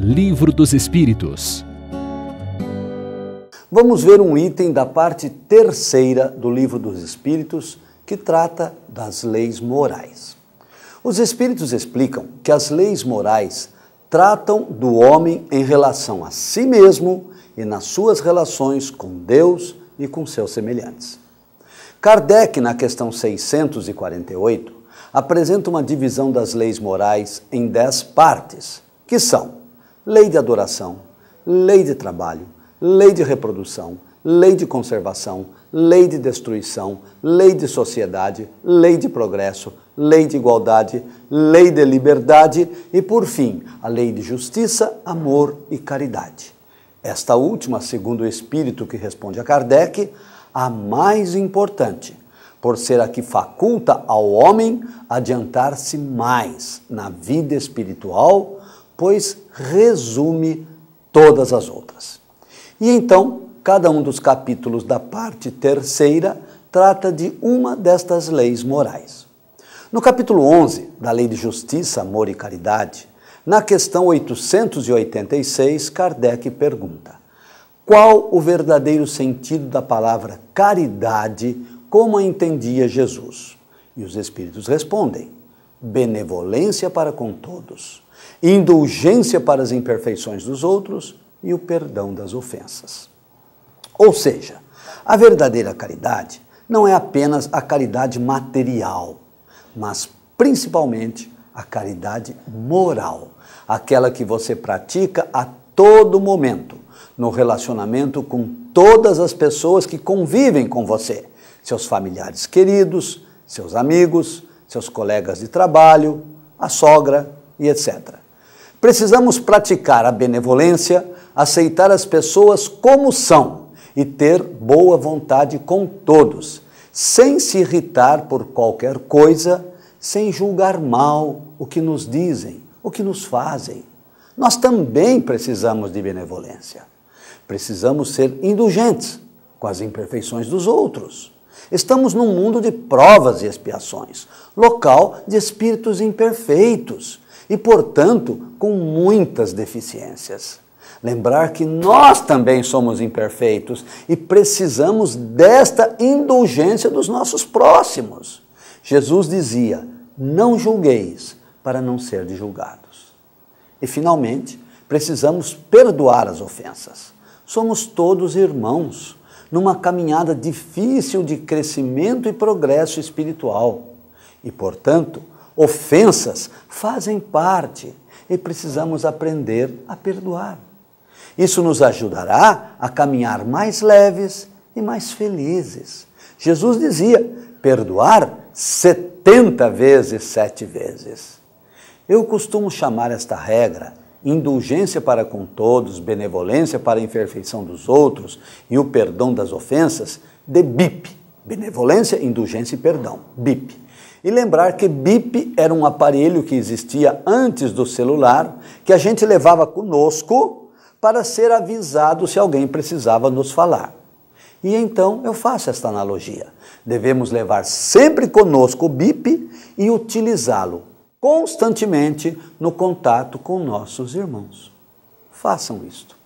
Livro dos Espíritos. Vamos ver um item da parte terceira do Livro dos Espíritos que trata das leis morais. Os Espíritos explicam que as leis morais tratam do homem em relação a si mesmo e nas suas relações com Deus e com seus semelhantes. Kardec, na questão 648, apresenta uma divisão das leis morais em dez partes, que são lei de adoração, lei de trabalho, lei de reprodução, lei de conservação, lei de destruição, lei de sociedade, lei de progresso, lei de igualdade, lei de liberdade e, por fim, a lei de justiça, amor e caridade. Esta última, segundo o espírito que responde a Kardec, a mais importante, por ser a que faculta ao homem adiantar-se mais na vida espiritual pois resume todas as outras. E então, cada um dos capítulos da parte terceira trata de uma destas leis morais. No capítulo 11 da Lei de Justiça, Amor e Caridade, na questão 886, Kardec pergunta: Qual o verdadeiro sentido da palavra caridade como a entendia Jesus? E os espíritos respondem: benevolência para com todos, indulgência para as imperfeições dos outros e o perdão das ofensas. Ou seja, a verdadeira caridade não é apenas a caridade material, mas principalmente a caridade moral, aquela que você pratica a todo momento, no relacionamento com todas as pessoas que convivem com você, seus familiares queridos, seus amigos, seus colegas de trabalho, a sogra e etc. Precisamos praticar a benevolência, aceitar as pessoas como são e ter boa vontade com todos, sem se irritar por qualquer coisa, sem julgar mal o que nos dizem, o que nos fazem. Nós também precisamos de benevolência. Precisamos ser indulgentes com as imperfeições dos outros Estamos num mundo de provas e expiações, local de espíritos imperfeitos e, portanto, com muitas deficiências. Lembrar que nós também somos imperfeitos e precisamos desta indulgência dos nossos próximos. Jesus dizia: Não julgueis, para não ser julgados. E, finalmente, precisamos perdoar as ofensas. Somos todos irmãos numa caminhada difícil de crescimento e progresso espiritual. E, portanto, ofensas fazem parte e precisamos aprender a perdoar. Isso nos ajudará a caminhar mais leves e mais felizes. Jesus dizia: perdoar 70 vezes, sete vezes. Eu costumo chamar esta regra indulgência para com todos, benevolência para a imperfeição dos outros e o perdão das ofensas, de BIP, benevolência, indulgência e perdão, BIP. E lembrar que BIP era um aparelho que existia antes do celular, que a gente levava conosco para ser avisado se alguém precisava nos falar. E então eu faço esta analogia. Devemos levar sempre conosco o BIP e utilizá-lo constantemente no contato com nossos irmãos. Façam isto.